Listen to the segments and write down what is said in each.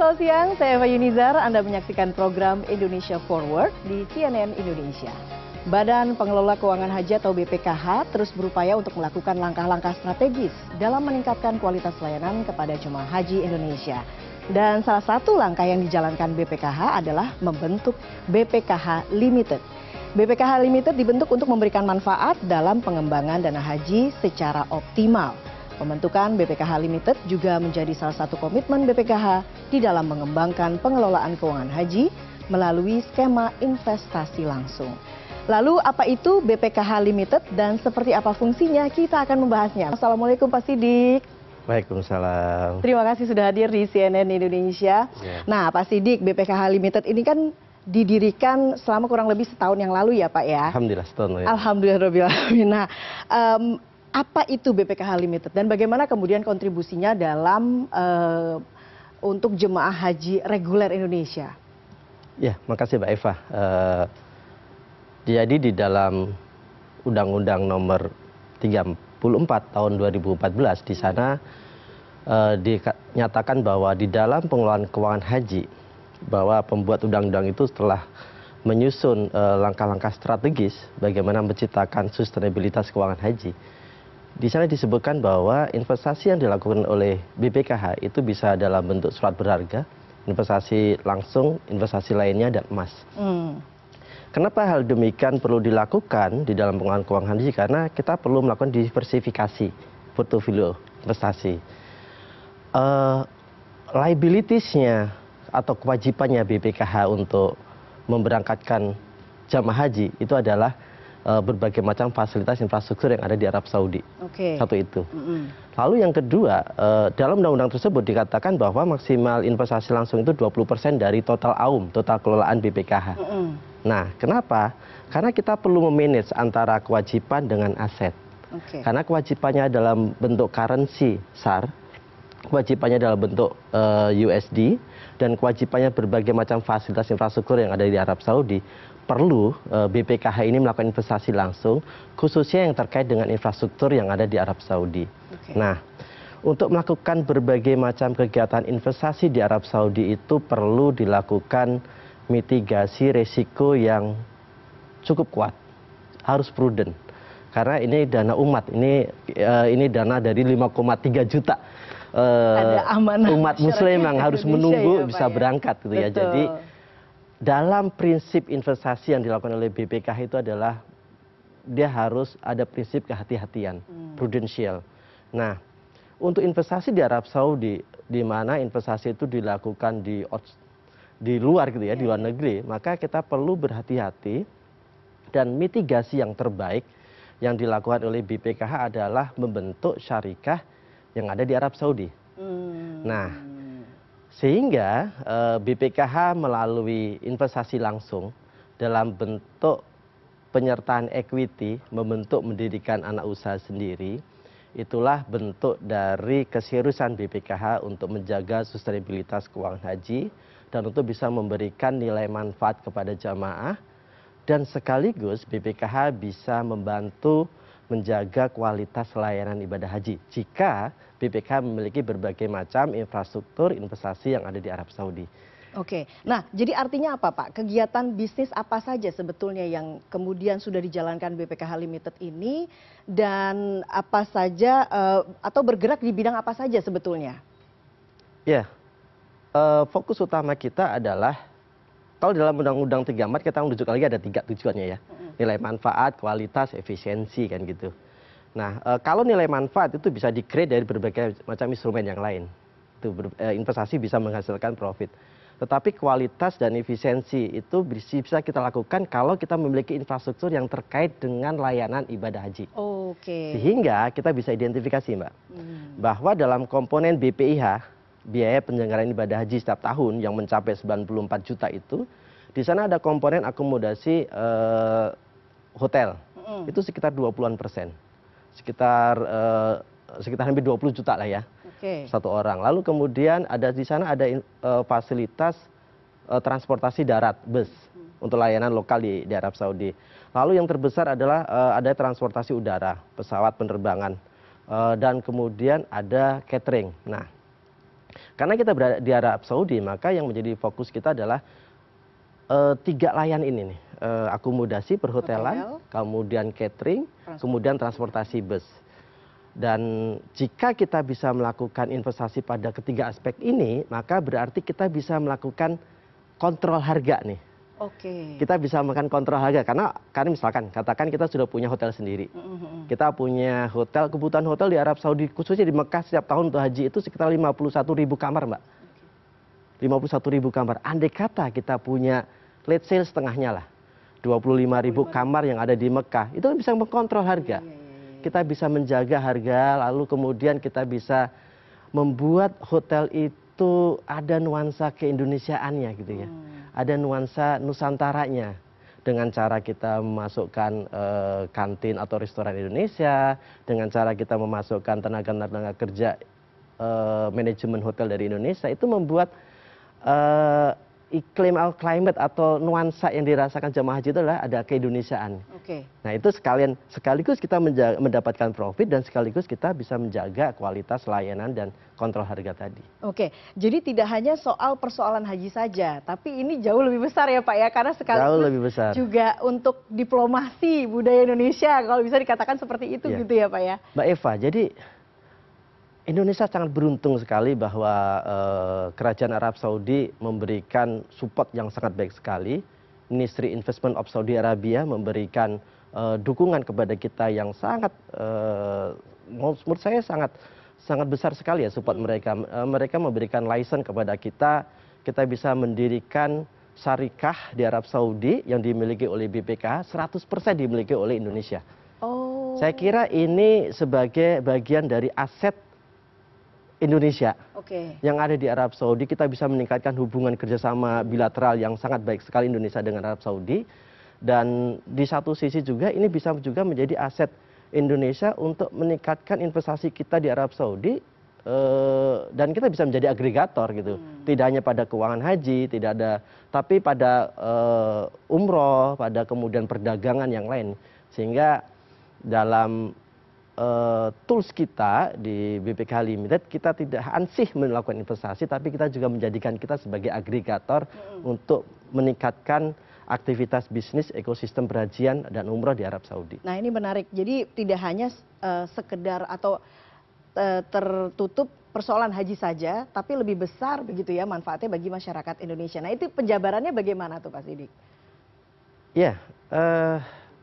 selamat siang. Saya Eva Yunizar. Anda menyaksikan program Indonesia Forward di CNN Indonesia. Badan Pengelola Keuangan Haji atau BPKH terus berupaya untuk melakukan langkah-langkah strategis dalam meningkatkan kualitas layanan kepada jemaah haji Indonesia. Dan salah satu langkah yang dijalankan BPKH adalah membentuk BPKH Limited. BPKH Limited dibentuk untuk memberikan manfaat dalam pengembangan dana haji secara optimal. Pembentukan BPKH Limited juga menjadi salah satu komitmen BPKH di dalam mengembangkan pengelolaan keuangan haji melalui skema investasi langsung. Lalu apa itu BPKH Limited dan seperti apa fungsinya kita akan membahasnya. Assalamualaikum Pak Sidik. Waalaikumsalam. Terima kasih sudah hadir di CNN Indonesia. Ya. Nah, Pak Sidik, BPKH Limited ini kan didirikan selama kurang lebih setahun yang lalu ya Pak ya. Alhamdulillah setahun. Ya. Alhamdulillah. Nah, um, apa itu BPKH Limited dan bagaimana kemudian kontribusinya dalam uh, untuk jemaah haji reguler Indonesia? Ya, makasih Mbak Eva. Uh, jadi di dalam Undang-Undang Nomor 34 Tahun 2014 di sana uh, dinyatakan bahwa di dalam pengelolaan keuangan haji bahwa pembuat undang-undang itu setelah menyusun langkah-langkah uh, strategis bagaimana menciptakan sustenabilitas keuangan haji di sana disebutkan bahwa investasi yang dilakukan oleh bpkh itu bisa dalam bentuk surat berharga, investasi langsung, investasi lainnya, dan emas. Hmm. Kenapa hal demikian perlu dilakukan di dalam pengelolaan keuangan haji? Karena kita perlu melakukan diversifikasi portofolio investasi. Uh, liabilitiesnya atau kewajibannya BPKH untuk memberangkatkan jamaah haji itu adalah uh, berbagai macam fasilitas infrastruktur yang ada di Arab Saudi. Okay. Satu itu. Mm -hmm. Lalu yang kedua, uh, dalam undang-undang tersebut dikatakan bahwa maksimal investasi langsung itu 20% dari total AUM, total kelolaan BPKH. Mm -hmm. Nah, kenapa? Karena kita perlu memanage antara kewajiban dengan aset. Okay. Karena kewajibannya dalam bentuk currency SAR, kewajibannya dalam bentuk uh, eh, USD dan kewajibannya berbagai macam fasilitas infrastruktur yang ada di Arab Saudi perlu BPKH eh, ini melakukan investasi langsung, khususnya yang terkait dengan infrastruktur yang ada di Arab Saudi. Okay. Nah, untuk melakukan berbagai macam kegiatan investasi di Arab Saudi itu perlu dilakukan mitigasi risiko yang cukup kuat, harus prudent. Karena ini dana umat, ini eh, ini dana dari 5,3 juta uh, umat Muslim yang harus menunggu ya, bisa ya? berangkat gitu Betul. ya. Jadi dalam prinsip investasi yang dilakukan oleh bpkh itu adalah dia harus ada prinsip kehati-hatian, hmm. prudensial. Nah, untuk investasi di Arab Saudi, di mana investasi itu dilakukan di di luar gitu ya, di luar negeri, maka kita perlu berhati-hati dan mitigasi yang terbaik yang dilakukan oleh BPKH adalah membentuk syarikah yang ada di Arab Saudi. Hmm. Nah, sehingga bpkh eh, melalui investasi langsung dalam bentuk penyertaan equity membentuk mendirikan anak usaha sendiri itulah bentuk dari keseriusan bpkh untuk menjaga sustenabilitas keuangan haji dan untuk bisa memberikan nilai manfaat kepada jamaah dan sekaligus bpkh bisa membantu menjaga kualitas layanan ibadah haji jika BPK memiliki berbagai macam infrastruktur investasi yang ada di Arab Saudi. Oke, nah jadi artinya apa Pak? Kegiatan bisnis apa saja sebetulnya yang kemudian sudah dijalankan BPKH Limited ini dan apa saja eh, atau bergerak di bidang apa saja sebetulnya? Ya, eh, fokus utama kita adalah kalau dalam undang undang 34 kita menunjuk lagi ada tiga tujuannya ya nilai manfaat kualitas efisiensi kan gitu nah eh, kalau nilai manfaat itu bisa di create dari berbagai macam instrumen yang lain itu eh, investasi bisa menghasilkan profit tetapi kualitas dan efisiensi itu bisa kita lakukan kalau kita memiliki infrastruktur yang terkait dengan layanan ibadah haji. Oke. Okay. Sehingga kita bisa identifikasi, Mbak, hmm. bahwa dalam komponen BPIH biaya penyelenggaraan ibadah haji setiap tahun yang mencapai 94 juta itu, di sana ada komponen akomodasi eh, hotel. Mm. Itu sekitar 20-an persen. Sekitar eh, sekitar hampir 20 juta lah ya. Okay. Satu orang. Lalu kemudian ada di sana ada eh, fasilitas eh, transportasi darat, bus mm. untuk layanan lokal di, di Arab Saudi. Lalu yang terbesar adalah eh, ada transportasi udara, pesawat penerbangan. Eh, dan kemudian ada catering. Nah, karena kita berada di Arab Saudi, maka yang menjadi fokus kita adalah e, tiga layan ini nih, e, akomodasi perhotelan, Hotel. kemudian catering, Transport. kemudian transportasi bus. Dan jika kita bisa melakukan investasi pada ketiga aspek ini, maka berarti kita bisa melakukan kontrol harga nih Okay. Kita bisa makan kontrol harga karena kan misalkan katakan kita sudah punya hotel sendiri. Mm-hmm. Kita punya hotel kebutuhan hotel di Arab Saudi khususnya di Mekah setiap tahun untuk haji itu sekitar 51 ribu kamar, Mbak. Okay. 51 ribu kamar. Andai kata kita punya late sale setengahnya lah. 25 ribu kamar yang ada di Mekah itu kan bisa mengkontrol harga. Iya, iya, iya, kita bisa menjaga harga lalu kemudian kita bisa membuat hotel itu itu ada nuansa keindonesiaannya gitu ya hmm. ada nuansa nusantaranya dengan cara kita memasukkan eh, kantin atau restoran indonesia dengan cara kita memasukkan tenaga tenaga kerja eh, manajemen hotel dari indonesia itu membuat eh, iklim atau climate atau nuansa yang dirasakan jemaah haji itu adalah ada keindonesiaan. Oke. Okay. Nah itu sekalian sekaligus kita menjaga, mendapatkan profit dan sekaligus kita bisa menjaga kualitas layanan dan kontrol harga tadi. Oke, okay. jadi tidak hanya soal persoalan haji saja, tapi ini jauh lebih besar ya Pak ya karena sekaligus jauh lebih besar. juga untuk diplomasi budaya Indonesia kalau bisa dikatakan seperti itu yeah. gitu ya Pak ya. Mbak Eva, jadi indonesia sangat beruntung sekali bahwa eh, kerajaan arab saudi memberikan support yang sangat baik sekali ministry investment of saudi arabia memberikan eh, dukungan kepada kita yang sangat eh, menurut saya sangat sangat besar sekali ya support mereka mereka memberikan license kepada kita kita bisa mendirikan syarikah di arab saudi yang dimiliki oleh bpk 100% dimiliki oleh indonesia oh. saya kira ini sebagai bagian dari aset indonesia yang ada di arab saudi kita bisa meningkatkan hubungan kerjasama bilateral yang sangat baik sekali indonesia dengan arab saudi dan di satu sisi juga ini bisa juga menjadi aset indonesia untuk meningkatkan investasi kita di arab saudi eh, dan kita bisa menjadi agregator gitu hmm. tidak hanya pada keuangan haji tidak ada tapi pada eh, umroh pada kemudian perdagangan yang lain sehingga dalam Eh, tools kita di BPK Limited kita tidak ansih melakukan investasi tapi kita juga menjadikan kita sebagai agregator untuk meningkatkan aktivitas bisnis ekosistem perajian dan umroh di Arab Saudi. Nah ini menarik jadi tidak hanya uh, sekedar atau eh, tertutup persoalan haji saja, tapi lebih besar begitu ya manfaatnya bagi masyarakat Indonesia. Nah itu penjabarannya bagaimana tuh Pak Sidik? Ya, yeah, uh,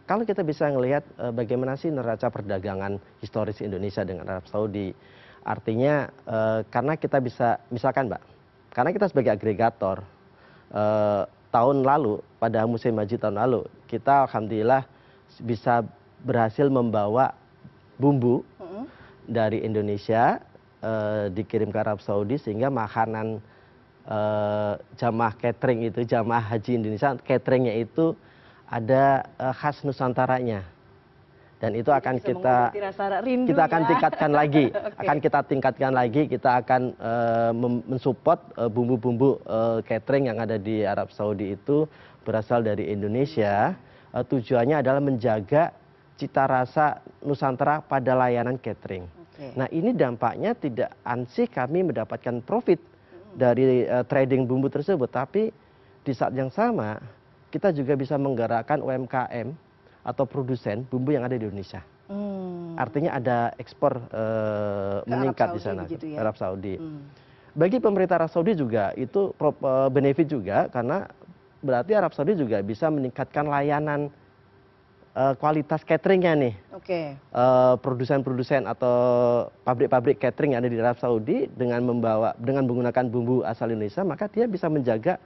kalau kita bisa melihat eh, bagaimana sih neraca perdagangan historis indonesia dengan arab saudi artinya eh, karena kita bisa misalkan mbak karena kita sebagai agregator eh, tahun lalu pada musim haji tahun lalu kita alhamdulillah bisa berhasil membawa bumbu dari Indonesia uh, dikirim ke Arab Saudi sehingga makanan uh, jamaah catering itu jamaah haji Indonesia cateringnya itu ada eh, khas nusantaranya dan itu akan kita kita akan ya. tingkatkan lagi akan kita tingkatkan lagi kita akan eh, mensupport eh, bumbu-bumbu catering yang ada di Arab Saudi itu berasal dari Indonesia tujuannya adalah menjaga cita rasa Nusantara pada layanan catering nah ini dampaknya tidak ansih kami mendapatkan profit dari trading bumbu tersebut tapi di saat yang sama kita juga bisa menggerakkan umkm atau produsen bumbu yang ada di Indonesia. Hmm. Artinya ada ekspor uh, meningkat di sana gitu ya? Arab Saudi. Hmm. Bagi pemerintah Arab Saudi juga itu eh, benefit juga karena berarti Arab Saudi juga bisa meningkatkan layanan uh, kualitas cateringnya nih. Oke. Okay. Uh, produsen-produsen atau pabrik-pabrik catering yang ada di Arab Saudi dengan membawa dengan menggunakan bumbu asal Indonesia, maka dia bisa menjaga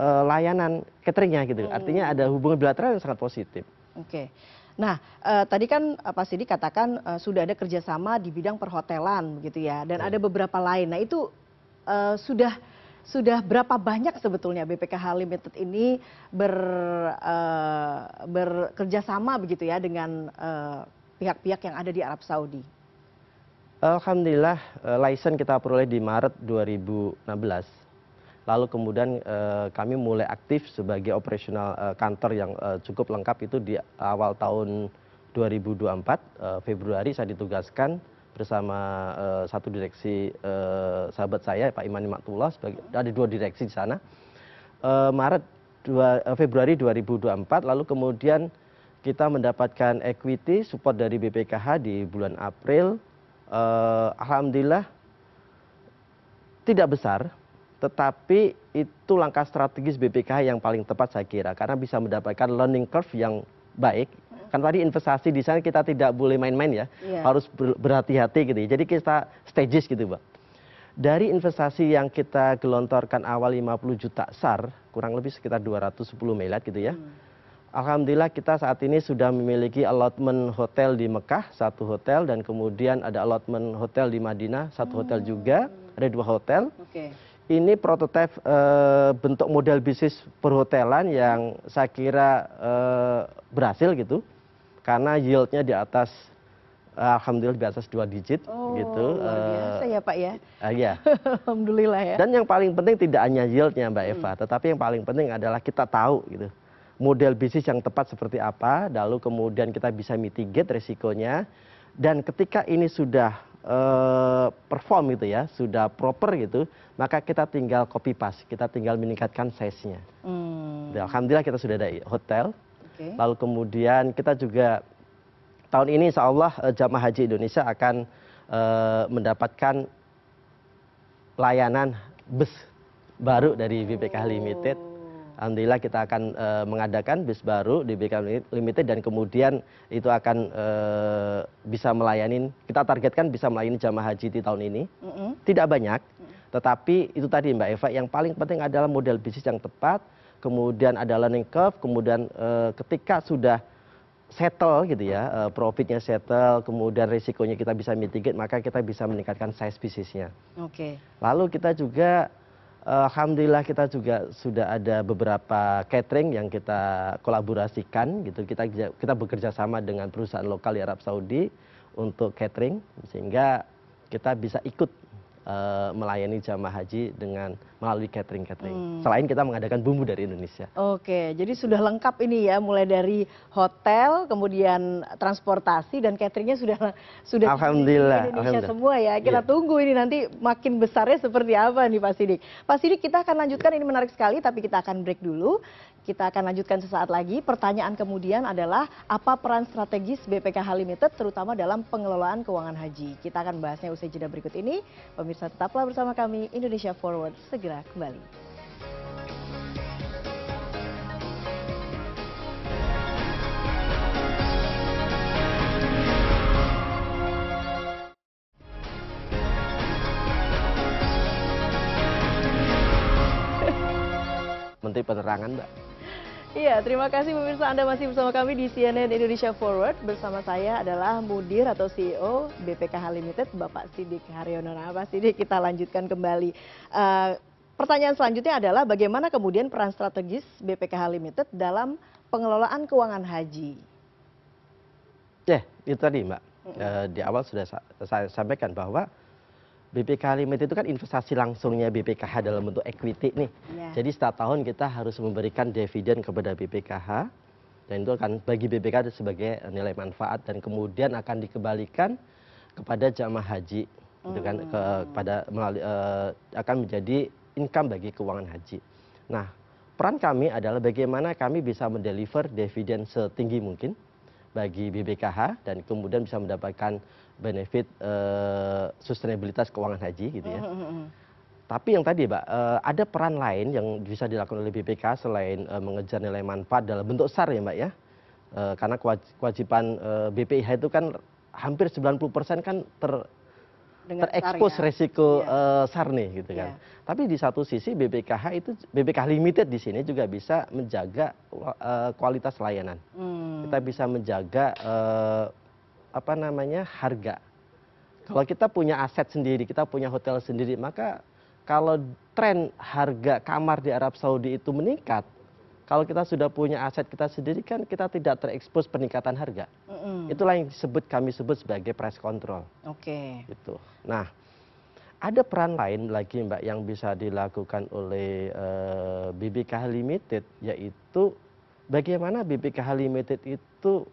Eh, layanan cateringnya gitu hmm. artinya ada hubungan bilateral yang sangat positif oke nah eh, tadi kan eh, pak sidi katakan sudah ada kerjasama di bidang perhotelan gitu ya dan ya. ada beberapa lain nah itu sudah sudah berapa banyak sebetulnya BPKH Limited ini ber, eh, bekerjasama begitu ya dengan pihak-pihak eh, yang ada di Arab Saudi? Alhamdulillah, eh, license kita peroleh di Maret 2016 lalu kemudian eh, kami mulai aktif sebagai operasional eh, kantor yang eh, cukup lengkap itu di awal tahun 2024 februari saya ditugaskan bersama satu direksi sahabat saya pak iman Tulas ada dua direksi di sana maret februari 2024 lalu kemudian kita mendapatkan equity support dari BPKH di bulan April. Alhamdulillah tidak besar, tetapi itu langkah strategis bpkh yang paling tepat saya kira karena bisa mendapatkan learning curve yang baik kan tadi investasi di sana kita tidak boleh main-main ya iya. harus berhati-hati gitu ya. jadi kita stages gitu mbak dari investasi yang kita gelontorkan awal 50 juta SAR kurang lebih sekitar 210 miliar gitu ya hmm. Alhamdulillah kita saat ini sudah memiliki allotment hotel di Mekah satu hotel dan kemudian ada allotment hotel di Madinah satu hmm. hotel juga ada dua hotel. Okay ini prototipe eh, bentuk model bisnis perhotelan yang saya kira eh, berhasil gitu karena yieldnya di atas eh, alhamdulillah di atas dua digit oh, gitu. Luar biasa ya Pak ya. Uh, ya. alhamdulillah ya. Dan yang paling penting tidak hanya yieldnya Mbak hmm. Eva, hmm. tetapi yang paling penting adalah kita tahu gitu model bisnis yang tepat seperti apa, lalu kemudian kita bisa mitigate resikonya. Dan ketika ini sudah Eh, perform gitu ya, sudah proper gitu, maka kita tinggal copy paste, kita tinggal meningkatkan size-nya. Hmm. Alhamdulillah kita sudah ada hotel, okay. lalu kemudian kita juga tahun ini insya Allah eh, jamaah haji Indonesia akan uh, mendapatkan layanan bus baru dari BPK Limited oh alhamdulillah kita akan eh, mengadakan bis baru di bkm limited dan kemudian itu akan eh, bisa melayani kita targetkan bisa melayani jamaah haji di tahun ini tidak banyak tetapi itu tadi mbak eva yang paling penting adalah model bisnis yang tepat kemudian ada learning curve kemudian eh, ketika sudah settle gitu ya, profitnya settle, kemudian risikonya kita bisa mitigate, maka kita bisa meningkatkan size bisnisnya. Oke. Okay. Lalu kita juga Eh, alhamdulillah kita juga sudah ada beberapa catering yang kita kolaborasikan gitu kita kita bekerja sama dengan perusahaan lokal di arab saudi untuk catering sehingga kita bisa ikut eh, melayani jamaah haji dengan melalui catering catering. Hmm. Selain kita mengadakan bumbu dari Indonesia. Oke, jadi sudah lengkap ini ya, mulai dari hotel, kemudian transportasi dan cateringnya sudah sudah Alhamdulillah, Indonesia Alhamdulillah. semua ya. Kita yeah. tunggu ini nanti makin besarnya seperti apa nih Pak Sidik. Pak Sidik kita akan lanjutkan ini menarik sekali, tapi kita akan break dulu. Kita akan lanjutkan sesaat lagi. Pertanyaan kemudian adalah apa peran strategis BPKH Limited terutama dalam pengelolaan keuangan haji. Kita akan bahasnya usai jeda berikut ini. Pemirsa tetaplah bersama kami Indonesia Forward segera segera kembali Menteri Penerangan, Mbak. Iya, terima kasih pemirsa Anda masih bersama kami di CNN Indonesia Forward. Bersama saya adalah Mudir atau CEO BPKH Limited, Bapak Sidik Haryono. Nah, Pak Sidik, kita lanjutkan kembali. Uh, pertanyaan selanjutnya adalah bagaimana kemudian peran strategis BPKH Limited dalam pengelolaan keuangan haji? Ya, itu tadi Mbak. Mm -hmm. di awal sudah saya sampaikan bahwa BPKH Limited itu kan investasi langsungnya BPKH dalam bentuk equity nih. Yeah. Jadi setiap tahun kita harus memberikan dividen kepada BPKH dan itu akan bagi BPKH sebagai nilai manfaat dan kemudian akan dikembalikan kepada jamaah haji. Gitu kan, mm -hmm. Itu kan kepada melalui, eh, akan menjadi income bagi keuangan haji. Nah, peran kami adalah bagaimana kami bisa mendeliver dividen setinggi mungkin bagi BBKH dan kemudian bisa mendapatkan benefit uh, eh, sustainabilitas keuangan haji gitu ya. Hmm, hmm, hmm, Tapi yang tadi, Pak, uh, eh, ada peran lain yang bisa dilakukan oleh BPK selain uh, mengejar nilai manfaat dalam bentuk SAR ya, Mbak ya. karena kewajiban BPIH itu kan hampir 90% kan ter terekspos ya. resiko iya. eh, sarni gitu kan. Iya. Tapi di satu sisi BPKH itu BPKH limited di sini juga bisa menjaga eh, kualitas layanan. Hmm. Kita bisa menjaga eh, apa namanya harga. Kalau kita punya aset sendiri, kita punya hotel sendiri, maka kalau tren harga kamar di Arab Saudi itu meningkat, kalau kita sudah punya aset kita sendiri kan kita tidak terekspos peningkatan harga itulah yang disebut kami sebut sebagai price control oke itu nah ada peran lain lagi mbak yang bisa dilakukan oleh BBKH eh, Limited yaitu bagaimana BBKH Limited itu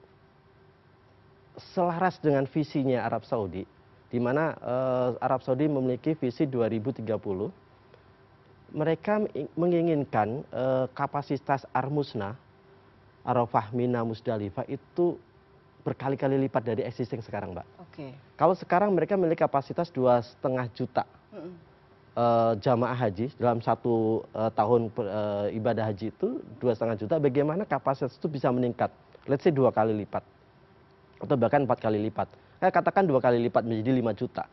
selaras dengan visinya Arab Saudi di mana eh, Arab Saudi memiliki visi 2030 mereka menginginkan eh, kapasitas armusna arafah mina musdalifah itu berkali kali lipat dari existing sekarang mbak kalau sekarang mereka memiliki kapasitas dua setengah juta eh, jamaah haji dalam satu eh, tahun ibadah haji itu dua setengah juta bagaimana kapasitas itu bisa meningkat let's say dua kali lipat atau bahkan empat kali lipat katakan dua kali lipat menjadi lima juta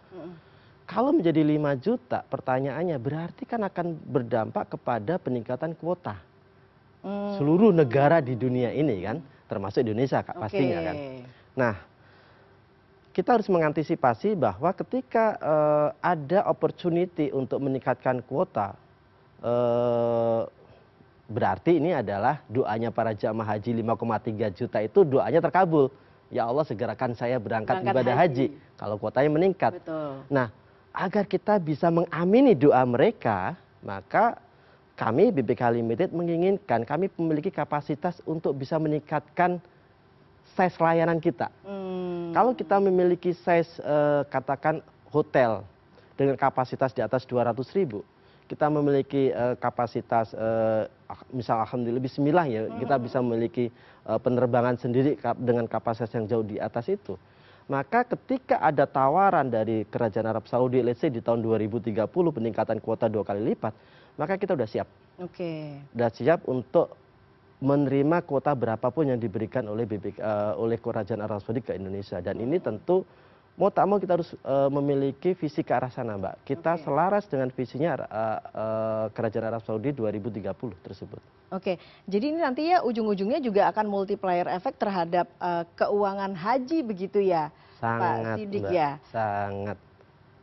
kalau menjadi lima juta pertanyaannya berarti kan akan berdampak kepada peningkatan kuota hmm. seluruh negara di dunia ini kan termasuk Indonesia pastinya kan nah kita harus mengantisipasi bahwa ketika uh, ada opportunity untuk meningkatkan kuota uh, berarti ini adalah doanya para jamaah haji 5,3 juta itu doanya terkabul ya Allah segerakan saya berangkat, berangkat ibadah haji. haji kalau kuotanya meningkat Betul. nah agar kita bisa mengamini doa mereka, maka kami BBK Limited menginginkan kami memiliki kapasitas untuk bisa meningkatkan size layanan kita. Hmm. Kalau kita memiliki size eh, katakan hotel dengan kapasitas di atas 200 ribu, kita memiliki uh, kapasitas uh, misal alhamdulillah bismillah ya, kita hmm. bisa memiliki uh, penerbangan sendiri dengan kapasitas yang jauh di atas itu maka ketika ada tawaran dari kerajaan arab saudi let's say di tahun 2030 peningkatan kuota dua kali lipat maka kita sudah siap oke sudah siap untuk menerima kuota berapapun yang diberikan oleh BBK, uh, eh, oleh kerajaan arab saudi ke indonesia dan ini tentu mau tak mau kita harus eh, memiliki visi ke arah sana mbak kita selaras dengan visinya eh, eh, kerajaan arab saudi 2030 tersebut oke jadi ini nanti ya ujung-ujungnya juga akan multiplier efek terhadap uh, keuangan haji begitu ya sangat, Pak Sidik mbak, ya sangat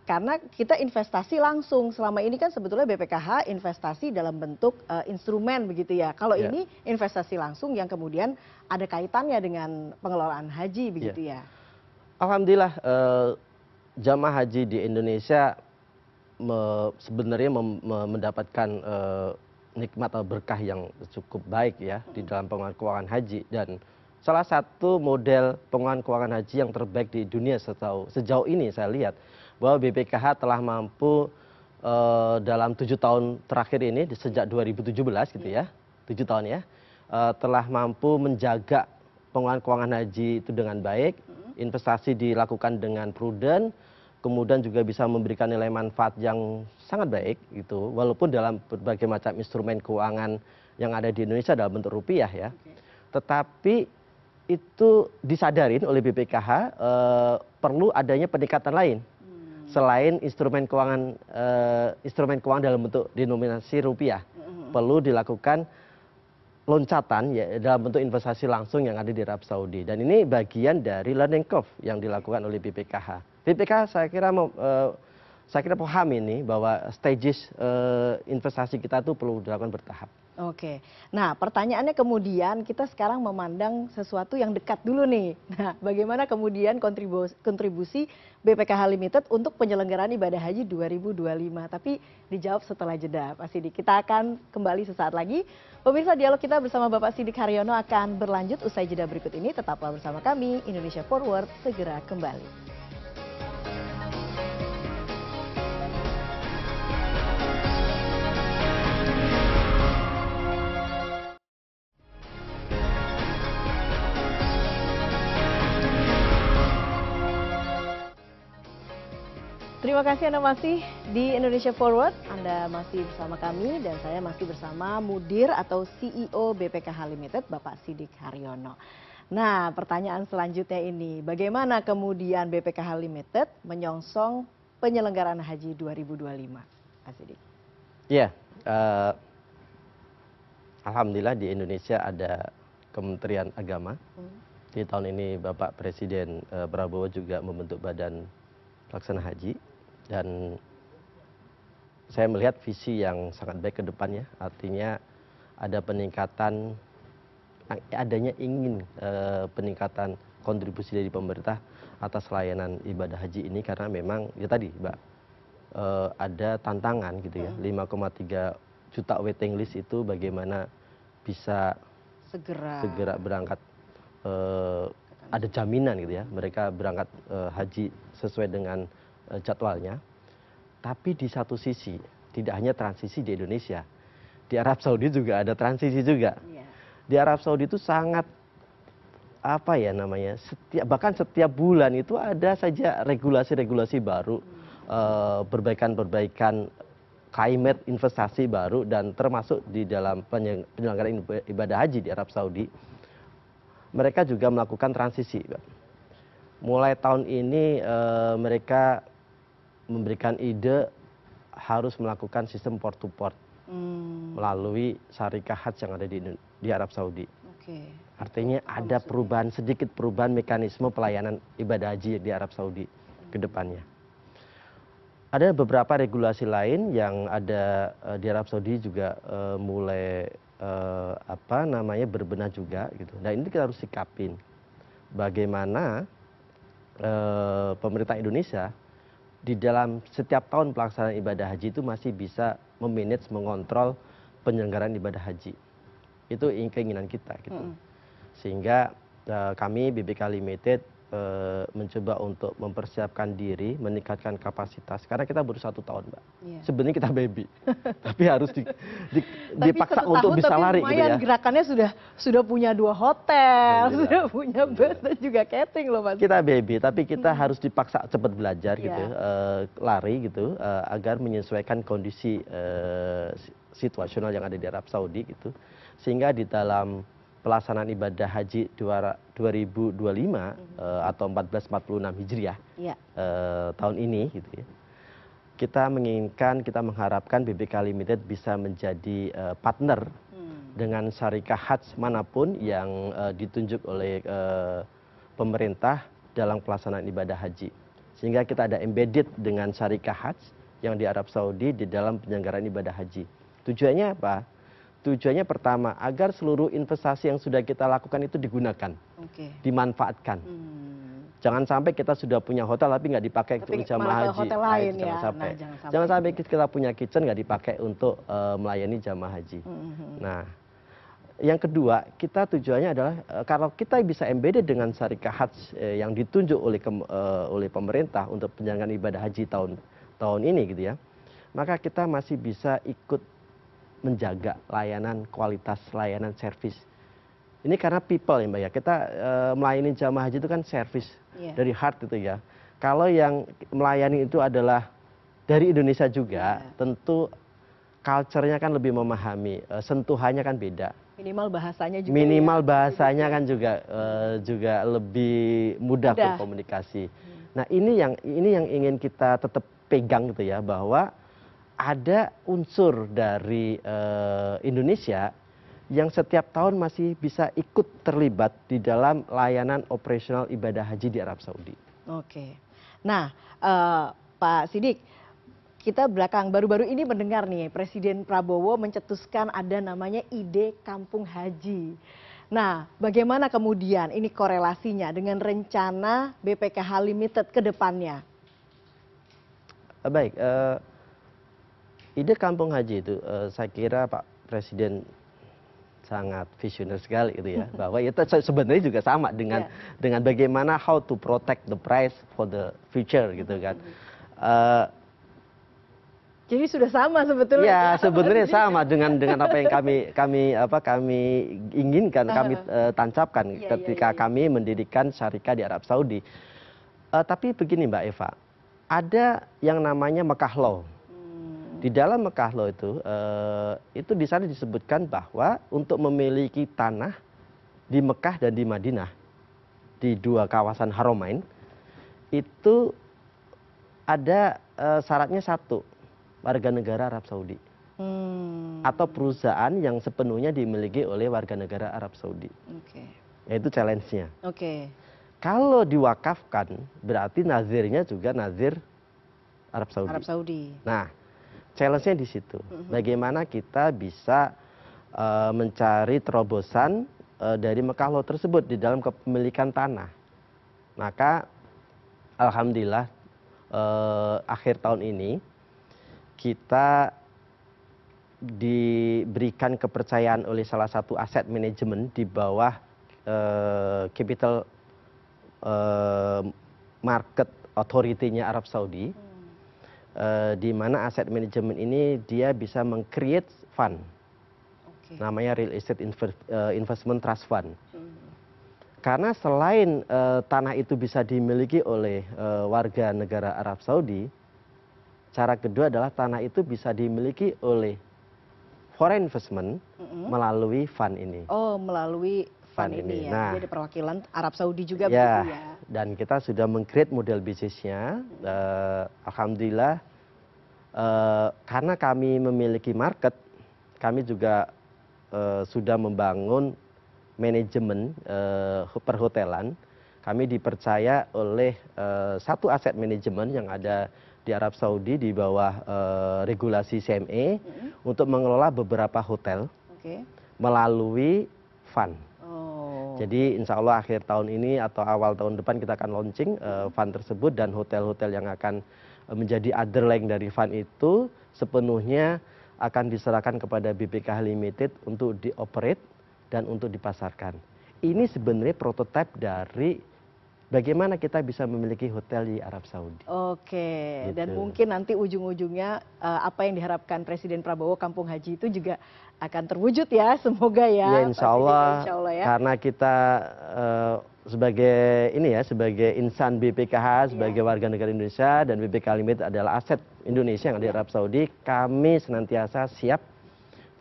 karena kita investasi langsung selama ini kan sebetulnya BPKH investasi dalam bentuk uh, instrumen begitu ya. Kalau yeah. ini investasi langsung yang kemudian ada kaitannya dengan pengelolaan haji begitu yeah. ya. ya alhamdulillah eh, jamaah haji di indonesia sebenarnya mendapatkan eh, nikmat atau berkah yang cukup baik ya di hmm. dalam pengelolaan keuangan haji dan salah satu model pengelolaan keuangan haji yang terbaik di dunia sejauh, sejauh ini saya lihat bahwa BPKH telah mampu eh, dalam tujuh tahun terakhir ini sejak 2017 gitu ya hmm. tujuh tahun ya eh, telah mampu menjaga pengelolaan keuangan haji itu dengan baik investasi dilakukan dengan prudent, kemudian juga bisa memberikan nilai manfaat yang sangat baik gitu walaupun dalam berbagai macam instrumen keuangan yang ada di Indonesia dalam bentuk rupiah ya tetapi itu disadarin oleh BPKH eh, perlu adanya pendekatan lain hmm. selain instrumen keuangan eh, instrumen keuangan dalam bentuk denominasi rupiah hmm. perlu dilakukan loncatan ya, dalam bentuk investasi langsung yang ada di arab saudi dan ini bagian dari learning curve yang dilakukan oleh bpkh bpkh saya kira mau, eh, saya kira paham ini bahwa stages eh, investasi kita itu perlu dilakukan bertahap oke nah pertanyaannya kemudian kita sekarang memandang sesuatu yang dekat dulu nih nah bagaimana kemudian kontribusi bpkh limited untuk penyelenggaraan ibadah haji 2025? tapi dijawab setelah jeda pak sidik kita akan kembali sesaat lagi pemirsa dialog kita bersama bapak sidik haryono akan berlanjut usai jeda berikut ini tetaplah bersama kami Indonesia Forward segera kembali Terima kasih Anda masih di Indonesia Forward. Anda masih bersama kami dan saya masih bersama Mudir atau CEO BPKH Limited, Bapak Sidik Haryono. Nah, pertanyaan selanjutnya ini, bagaimana kemudian BPKH Limited menyongsong penyelenggaraan haji 2025? Pak Sidik. Ya, uh, Alhamdulillah di Indonesia ada Kementerian Agama. Hmm. Di tahun ini Bapak Presiden uh, Prabowo juga membentuk badan pelaksana haji dan saya melihat visi yang sangat baik ke depannya artinya ada peningkatan adanya ingin eh, peningkatan kontribusi dari pemerintah atas layanan ibadah haji ini karena memang ya tadi mbak eh, ada tantangan gitu ya 5,3 hmm. juta waiting list itu bagaimana bisa segera segera berangkat eh, ada jaminan gitu ya mereka berangkat haji sesuai dengan Eh, jadwalnya tapi di satu sisi tidak hanya transisi di Indonesia di Arab Saudi juga ada transisi juga iya. di Arab Saudi itu sangat apa ya namanya setiap bahkan setiap bulan itu ada saja regulasi-regulasi baru hmm. eh, perbaikan-perbaikan kaimet investasi baru dan termasuk di dalam penyelenggaraan ibadah haji di Arab Saudi mereka juga melakukan transisi mulai tahun ini eh, mereka memberikan ide harus melakukan sistem port to port hmm. melalui syarikat haji yang ada di Arab Saudi. Artinya ada perubahan sedikit perubahan mekanisme pelayanan ibadah haji di Arab Saudi ke depannya. Ada beberapa regulasi lain yang ada uh, di Arab Saudi juga uh, mulai uh, apa namanya berbenah juga gitu. Nah ini kita harus sikapin bagaimana uh, pemerintah Indonesia di dalam setiap tahun pelaksanaan ibadah haji itu masih bisa memanage mengontrol penyelenggaraan ibadah haji itu keinginan kita gitu sehingga eh, kami BBK Limited Eh, mencoba untuk mempersiapkan diri, meningkatkan kapasitas. Karena kita baru satu tahun, mbak. Yeah. Sebenarnya kita baby, tapi harus di, di, tapi dipaksa tahun, untuk bisa tapi lari. Gitu lumayan gitu ya. gerakannya sudah sudah punya dua hotel, sudah punya bus dan juga catering loh mas. Kita baby, tapi kita hmm. harus dipaksa cepat belajar yeah. gitu, e, lari gitu, e, agar menyesuaikan kondisi e, situasional yang ada di Arab Saudi gitu, sehingga di dalam pelaksanaan ibadah haji 2025 mhm. eh, atau 1446 Hijriah ya. Eh, tahun ini gitu ya. Kita menginginkan, kita mengharapkan BBK Limited bisa menjadi eh, partner hmm. dengan syarikat haji manapun yang ditunjuk oleh pemerintah dalam pelaksanaan ibadah haji. Sehingga kita ada embedded dengan syarikat haji yang di Arab Saudi di dalam penyelenggaraan ibadah haji. Tujuannya apa? tujuannya pertama agar seluruh investasi yang sudah kita lakukan itu digunakan dimanfaatkan hmm. jangan sampai kita sudah punya hotel tapi nggak dipakai untuk jamaah haji nah, ya. nah, jangan sampai gitu. kita punya kitchen nggak dipakai untuk eh, melayani jamaah haji hmm. nah yang kedua kita tujuannya adalah eh, kalau kita bisa MBD dengan syarikat haji eh, yang ditunjuk oleh oleh pemerintah untuk penyelenggaraan ibadah haji tahun tahun ini gitu ya maka kita masih bisa ikut menjaga layanan kualitas layanan servis ini karena people ya mbak ya kita e, melayani jamaah haji itu kan servis yeah. dari heart itu ya kalau yang melayani itu adalah dari Indonesia juga yeah. tentu culture-nya kan lebih memahami e, sentuhannya kan beda minimal bahasanya juga minimal ya. bahasanya iya. kan juga e, juga lebih mudah, berkomunikasi Yeah. nah ini yang ini yang ingin kita tetap pegang gitu ya bahwa ada unsur dari eh, indonesia yang setiap tahun masih bisa ikut terlibat di dalam layanan operasional ibadah haji di Arab Saudi. Oke, nah uh, Pak Sidik, kita belakang baru-baru ini mendengar nih Presiden Prabowo mencetuskan ada namanya ide kampung haji. Nah, bagaimana kemudian ini korelasinya dengan rencana BPKH Limited ke depannya? Baik, uh, ide kampung haji itu eh, saya kira pak presiden sangat visioner sekali itu ya bahwa itu ya sebenarnya juga sama dengan ya. dengan bagaimana how to protect the price for the future gitu kan eh, jadi sudah sama sebetulnya. Ya, sebenarnya sama dengan dengan apa yang kami kami apa kami inginkan, kami uh, tancapkan ya, ketika ya, ya. kami mendirikan syarikat di Arab Saudi. Uh, tapi begini Mbak Eva, ada yang namanya Mekah Law di dalam Mekah lo itu eh, itu di sana disebutkan bahwa untuk memiliki tanah di mekah dan di madinah di dua kawasan haromain itu ada eh, syaratnya satu warga negara arab saudi hmm. atau perusahaan yang sepenuhnya dimiliki oleh warga negara arab saudi okay. yaitu challenge-nya okay. kalau diwakafkan berarti nazirnya juga nazir arab saudi, arab saudi. nah challenge nya di situ mm-hmm. bagaimana kita bisa eh, mencari terobosan eh, dari Law tersebut di dalam kepemilikan tanah maka alhamdulillah eh, akhir tahun ini kita diberikan kepercayaan oleh salah satu aset manajemen di bawah capital market authority nya arab saudi mm-hmm. Eh, di mana aset manajemen ini dia bisa meng-create fund. Okay. Namanya real estate eh, investment trust fund. Hmm. Karena selain uh, tanah itu bisa dimiliki oleh uh, warga negara Arab Saudi, cara kedua adalah tanah itu bisa dimiliki oleh foreign investment -hmm. melalui fund ini. Oh, melalui fund, ini. ini ya. Nah, Jadi perwakilan Arab Saudi juga ya, begitu ya dan kita sudah meng create model bisnisnya eh, alhamdulillah eh, karena kami memiliki market kami juga eh, sudah membangun manajemen perhotelan kami dipercaya oleh satu aset manajemen yang ada di Arab Saudi di bawah regulasi CME untuk mengelola beberapa hotel melalui fund jadi insya Allah akhir tahun ini atau awal tahun depan kita akan launching uh, eh, fund tersebut dan hotel-hotel yang akan eh, menjadi other dari fund itu sepenuhnya akan diserahkan kepada BPKH Limited untuk dioperate dan untuk dipasarkan. Ini sebenarnya prototipe dari bagaimana kita bisa memiliki hotel di Arab Saudi. Oke, gitu. dan mungkin nanti ujung-ujungnya eh, apa yang diharapkan Presiden Prabowo Kampung Haji itu juga akan terwujud ya, semoga ya. Ya insya Allah, Presiden, insya Allah ya. karena kita eh, sebagai ini ya sebagai insan BPKH iya. sebagai yeah. warga negara Indonesia dan BPK Limit adalah aset Indonesia yang ada di iya. Arab Saudi kami senantiasa siap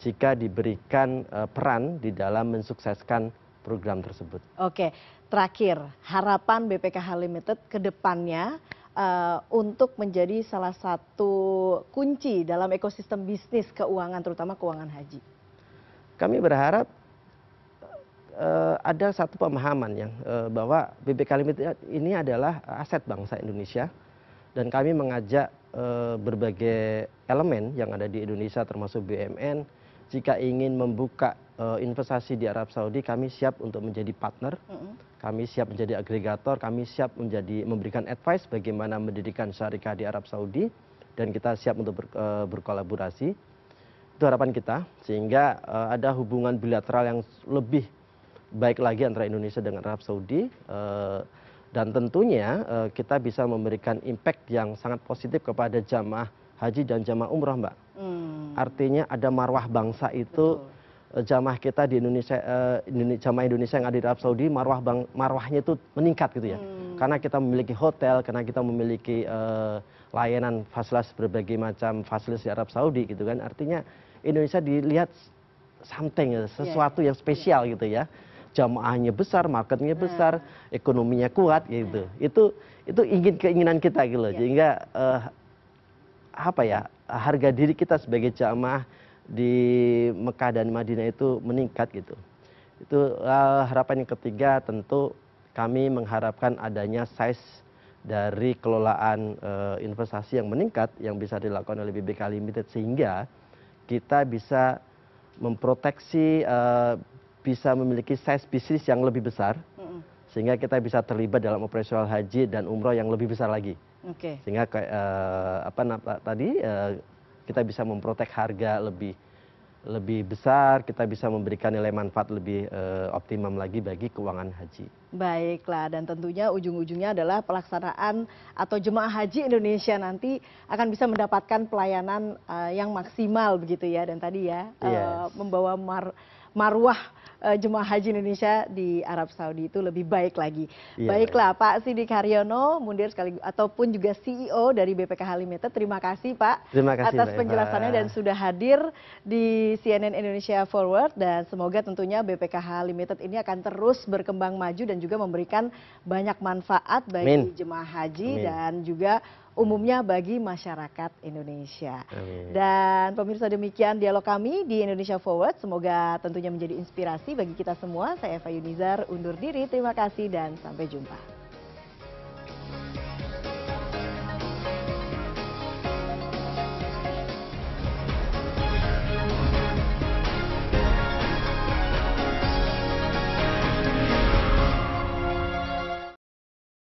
jika diberikan eh, peran di dalam mensukseskan program tersebut. Oke. Okay terakhir harapan bpkh limited ke depannya eh, untuk menjadi salah satu kunci dalam ekosistem bisnis keuangan terutama keuangan haji? Kami berharap uh, ada satu pemahaman yang uh, bahwa BPKH Limited ini adalah aset bangsa Indonesia dan kami mengajak uh, berbagai elemen yang ada di Indonesia termasuk BUMN jika ingin membuka Eh, investasi di arab saudi kami siap untuk menjadi partner kami siap menjadi agregator kami siap menjadi memberikan advice bagaimana mendirikan syarikat di arab saudi dan kita siap untuk eh, berkolaborasi itu harapan kita sehingga eh, ada hubungan bilateral yang lebih baik lagi antara Indonesia dengan Arab Saudi dan tentunya kita bisa memberikan impact yang sangat positif kepada jamaah haji dan jamaah umrah, mbak hmm. artinya ada marwah bangsa itu Betul Eh, jamaah kita di Indonesia eh, jamaah Indonesia yang ada di Arab Saudi marwah bang, marwahnya itu meningkat gitu ya. Hmm. Karena kita memiliki hotel, karena kita memiliki uh, layanan fasilitas berbagai macam fasilitas di Arab Saudi gitu kan. Artinya Indonesia dilihat something ya, sesuatu yeah. yang spesial gitu ya. Jamaahnya besar, marketnya nah. besar, hmm. ekonominya kuat gitu. hmm. Itu itu ingin keinginan kita gitu loh. Yeah. Sehingga uh, apa ya harga diri kita sebagai jamaah di Mekah dan Madinah itu meningkat gitu. Itu uh, harapan yang ketiga tentu kami mengharapkan adanya size dari kelolaan uh, investasi yang meningkat yang bisa dilakukan oleh BBK Limited sehingga kita bisa memproteksi uh, bisa memiliki size bisnis yang lebih besar mm -mm. sehingga kita bisa terlibat dalam operasional haji dan umroh yang lebih besar lagi. Okay. Sehingga uh, apa tadi uh, kita bisa memprotek harga lebih lebih besar, kita bisa memberikan nilai manfaat lebih eh, optimum lagi bagi keuangan haji. Baiklah, dan tentunya ujung-ujungnya adalah pelaksanaan atau jemaah haji Indonesia nanti akan bisa mendapatkan pelayanan eh, yang maksimal begitu ya. Dan tadi ya, yes. Eh, membawa mar marwah eh, jemaah haji Indonesia di Arab Saudi itu lebih baik lagi. Iya, Baiklah baik. Pak Sidik Haryono, Mundir sekali ataupun juga CEO dari BPKH Limited. Terima kasih Pak terima kasih, atas penjelasannya dan sudah hadir di CNN Indonesia Forward dan semoga tentunya BPKH Limited ini akan terus berkembang maju dan juga memberikan banyak manfaat bagi Min. jemaah haji Min. dan juga umumnya bagi masyarakat Indonesia. Amin. Dan pemirsa demikian dialog kami di Indonesia Forward. Semoga tentunya menjadi inspirasi bagi kita semua. Saya Eva Yunizar undur diri. Terima kasih dan sampai jumpa.